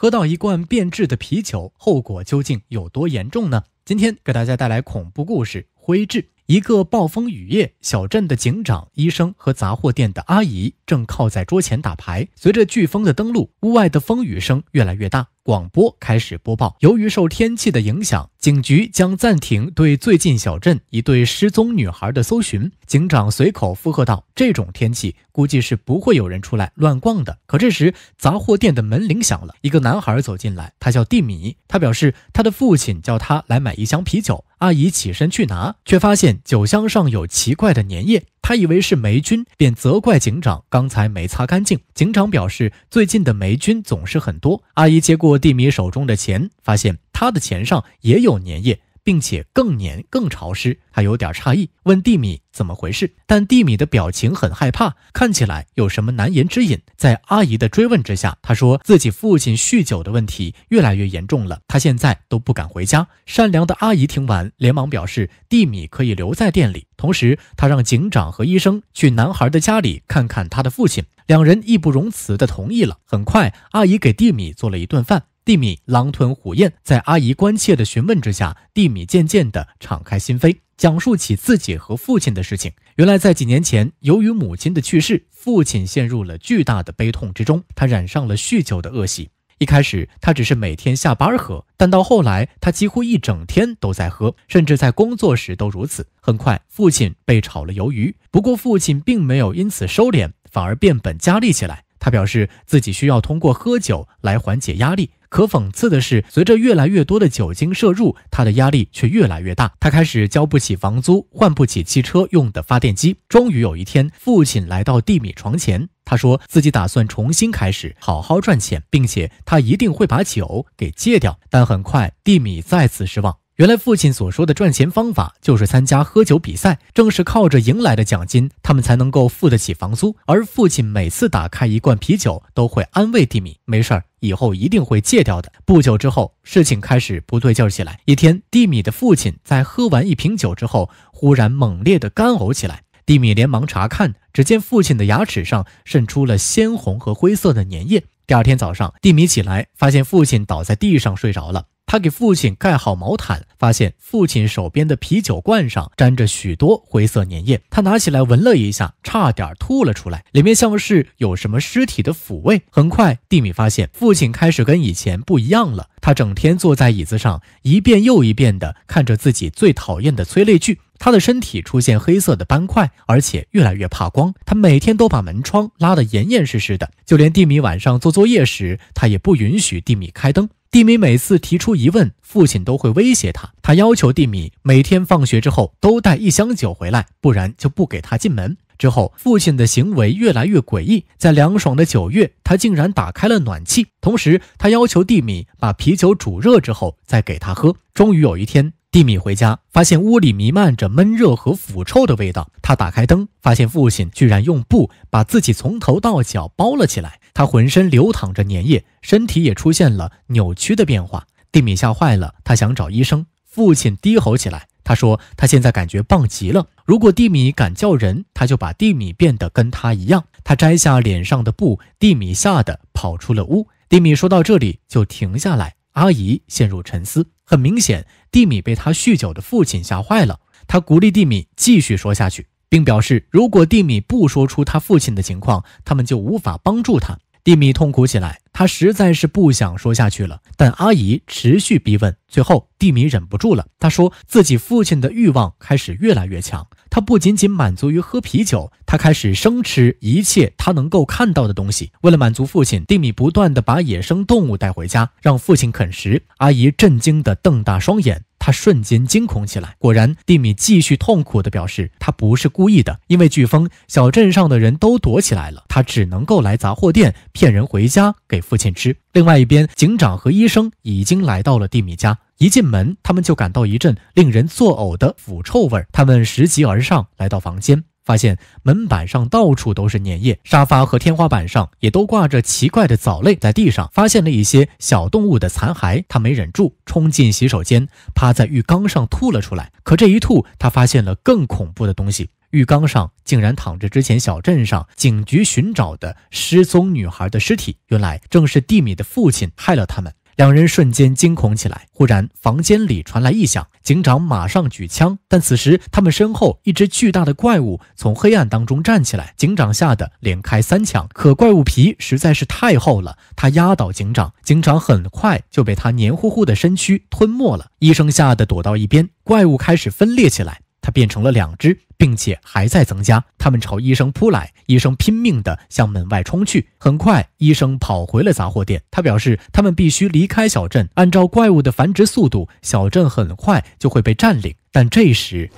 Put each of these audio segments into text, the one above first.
喝到一罐变质的啤酒，后果究竟有多严重呢？今天给大家带来恐怖故事《灰质》。一个暴风雨夜，小镇的警长、医生和杂货店的阿姨正靠在桌前打牌。随着飓风的登陆，屋外的风雨声越来越大，广播开始播报：由于受天气的影响。警局将暂停对最近小镇一对失踪女孩的搜寻。警长随口附和道：“这种天气，估计是不会有人出来乱逛的。”可这时，杂货店的门铃响了，一个男孩走进来，他叫蒂米。他表示，他的父亲叫他来买一箱啤酒。阿姨起身去拿，却发现酒箱上有奇怪的粘液，他以为是霉菌，便责怪警长刚才没擦干净。警长表示，最近的霉菌总是很多。阿姨接过蒂米手中的钱，发现。他的钱上也有粘液，并且更粘、更潮湿。他有点诧异，问蒂米怎么回事，但蒂米的表情很害怕，看起来有什么难言之隐。在阿姨的追问之下，他说自己父亲酗酒的问题越来越严重了，他现在都不敢回家。善良的阿姨听完，连忙表示蒂米可以留在店里，同时他让警长和医生去男孩的家里看看他的父亲。两人义不容辞的同意了。很快，阿姨给蒂米做了一顿饭。蒂米狼吞虎咽，在阿姨关切的询问之下，蒂米渐渐地敞开心扉，讲述起自己和父亲的事情。原来，在几年前，由于母亲的去世，父亲陷入了巨大的悲痛之中，他染上了酗酒的恶习。一开始，他只是每天下班喝，但到后来，他几乎一整天都在喝，甚至在工作时都如此。很快，父亲被炒了鱿鱼。不过，父亲并没有因此收敛，反而变本加厉起来。他表示自己需要通过喝酒来缓解压力。可讽刺的是，随着越来越多的酒精摄入，他的压力却越来越大。他开始交不起房租，换不起汽车用的发电机。终于有一天，父亲来到蒂米床前，他说自己打算重新开始，好好赚钱，并且他一定会把酒给戒掉。但很快，蒂米再次失望。原来父亲所说的赚钱方法就是参加喝酒比赛，正是靠着赢来的奖金，他们才能够付得起房租。而父亲每次打开一罐啤酒，都会安慰蒂米：“没事儿，以后一定会戒掉的。”不久之后，事情开始不对劲儿起来。一天，蒂米的父亲在喝完一瓶酒之后，忽然猛烈的干呕起来。蒂米连忙查看，只见父亲的牙齿上渗出了鲜红和灰色的粘液。第二天早上，蒂米起来发现父亲倒在地上睡着了，他给父亲盖好毛毯。发现父亲手边的啤酒罐上沾着许多灰色粘液，他拿起来闻了一下，差点吐了出来。里面像是有什么尸体的腐味。很快，蒂米发现父亲开始跟以前不一样了。他整天坐在椅子上，一遍又一遍地看着自己最讨厌的催泪剧。他的身体出现黑色的斑块，而且越来越怕光。他每天都把门窗拉得严严实实的，就连蒂米晚上做作业时，他也不允许蒂米开灯。蒂米每次提出疑问，父亲都会威胁他。他要求蒂米每天放学之后都带一箱酒回来，不然就不给他进门。之后，父亲的行为越来越诡异。在凉爽的九月，他竟然打开了暖气，同时他要求蒂米把啤酒煮热之后再给他喝。终于有一天。蒂米回家，发现屋里弥漫着闷热和腐臭的味道。他打开灯，发现父亲居然用布把自己从头到脚包了起来。他浑身流淌着粘液，身体也出现了扭曲的变化。蒂米吓坏了，他想找医生。父亲低吼起来：“他说他现在感觉棒极了。如果蒂米敢叫人，他就把蒂米变得跟他一样。”他摘下脸上的布，蒂米吓得跑出了屋。蒂米说到这里就停下来。阿姨陷入沉思，很明显，蒂米被他酗酒的父亲吓坏了。他鼓励蒂米继续说下去，并表示，如果蒂米不说出他父亲的情况，他们就无法帮助他。蒂米痛苦起来，他实在是不想说下去了，但阿姨持续逼问，最后蒂米忍不住了。他说自己父亲的欲望开始越来越强，他不仅仅满足于喝啤酒，他开始生吃一切他能够看到的东西。为了满足父亲，蒂米不断的把野生动物带回家，让父亲啃食。阿姨震惊的瞪大双眼。他瞬间惊恐起来。果然，蒂米继续痛苦地表示，他不是故意的，因为飓风，小镇上的人都躲起来了，他只能够来杂货店骗人回家给父亲吃。另外一边，警长和医生已经来到了蒂米家，一进门，他们就感到一阵令人作呕的腐臭味，他们拾级而上，来到房间。发现门板上到处都是粘液，沙发和天花板上也都挂着奇怪的藻类。在地上发现了一些小动物的残骸，他没忍住，冲进洗手间，趴在浴缸上吐了出来。可这一吐，他发现了更恐怖的东西：浴缸上竟然躺着之前小镇上警局寻找的失踪女孩的尸体。原来正是蒂米的父亲害了他们。两人瞬间惊恐起来。忽然，房间里传来异响，警长马上举枪。但此时，他们身后一只巨大的怪物从黑暗当中站起来，警长吓得连开三枪。可怪物皮实在是太厚了，他压倒警长，警长很快就被他黏糊糊的身躯吞没了。医生吓得躲到一边，怪物开始分裂起来。它变成了两只，并且还在增加。他们朝医生扑来，医生拼命地向门外冲去。很快，医生跑回了杂货店。他表示，他们必须离开小镇。按照怪物的繁殖速度，小镇很快就会被占领。但这时，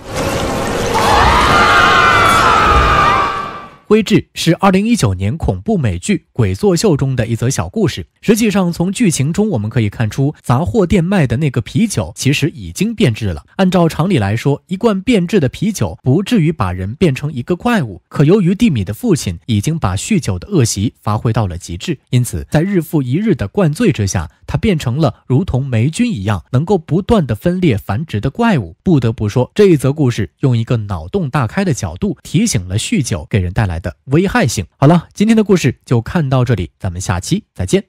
灰质是二零一九年恐怖美剧《鬼作秀》中的一则小故事。实际上，从剧情中我们可以看出，杂货店卖的那个啤酒其实已经变质了。按照常理来说，一罐变质的啤酒不至于把人变成一个怪物。可由于蒂米的父亲已经把酗酒的恶习发挥到了极致，因此在日复一日的灌醉之下，他变成了如同霉菌一样能够不断的分裂繁殖的怪物。不得不说，这一则故事用一个脑洞大开的角度提醒了酗酒给人带来。的危害性。好了，今天的故事就看到这里，咱们下期再见。